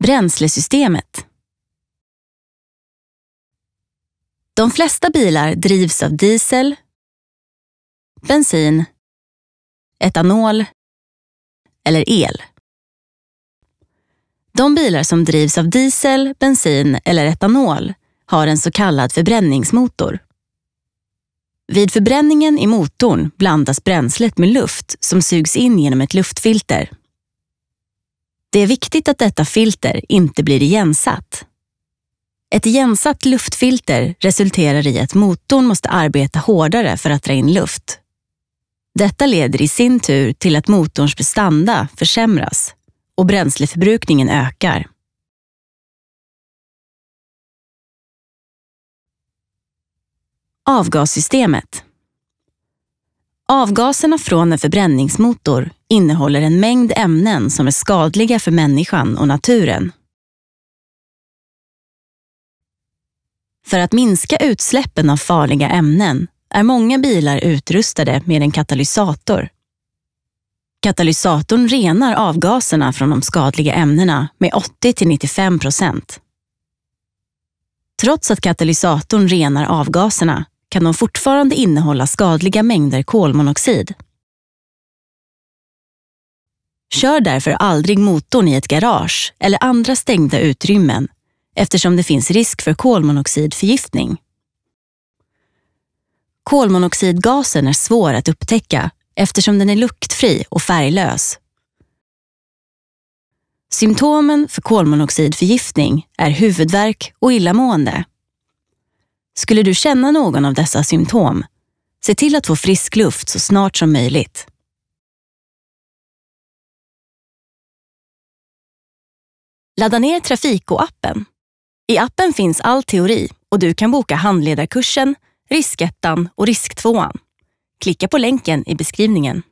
Bränslesystemet De flesta bilar drivs av diesel, bensin, etanol eller el. De bilar som drivs av diesel, bensin eller etanol har en så kallad förbränningsmotor. Vid förbränningen i motorn blandas bränslet med luft som sugs in genom ett luftfilter. Det är viktigt att detta filter inte blir igensatt. Ett igensatt luftfilter resulterar i att motorn måste arbeta hårdare för att dra in luft. Detta leder i sin tur till att motorns prestanda försämras och bränsleförbrukningen ökar. Avgassystemet Avgaserna från en förbränningsmotor innehåller en mängd ämnen som är skadliga för människan och naturen. För att minska utsläppen av farliga ämnen är många bilar utrustade med en katalysator. Katalysatorn renar avgaserna från de skadliga ämnena med 80-95 procent. Trots att katalysatorn renar avgaserna kan de fortfarande innehålla skadliga mängder kolmonoxid. Kör därför aldrig motorn i ett garage eller andra stängda utrymmen eftersom det finns risk för kolmonoxidförgiftning. Kolmonoxidgasen är svår att upptäcka eftersom den är luktfri och färglös. Symptomen för kolmonoxidförgiftning är huvudvärk och illamående. Skulle du känna någon av dessa symptom, se till att få frisk luft så snart som möjligt. Ladda ner Trafiko-appen. I appen finns all teori och du kan boka handledarkursen, riskettan och risktvåan. Klicka på länken i beskrivningen.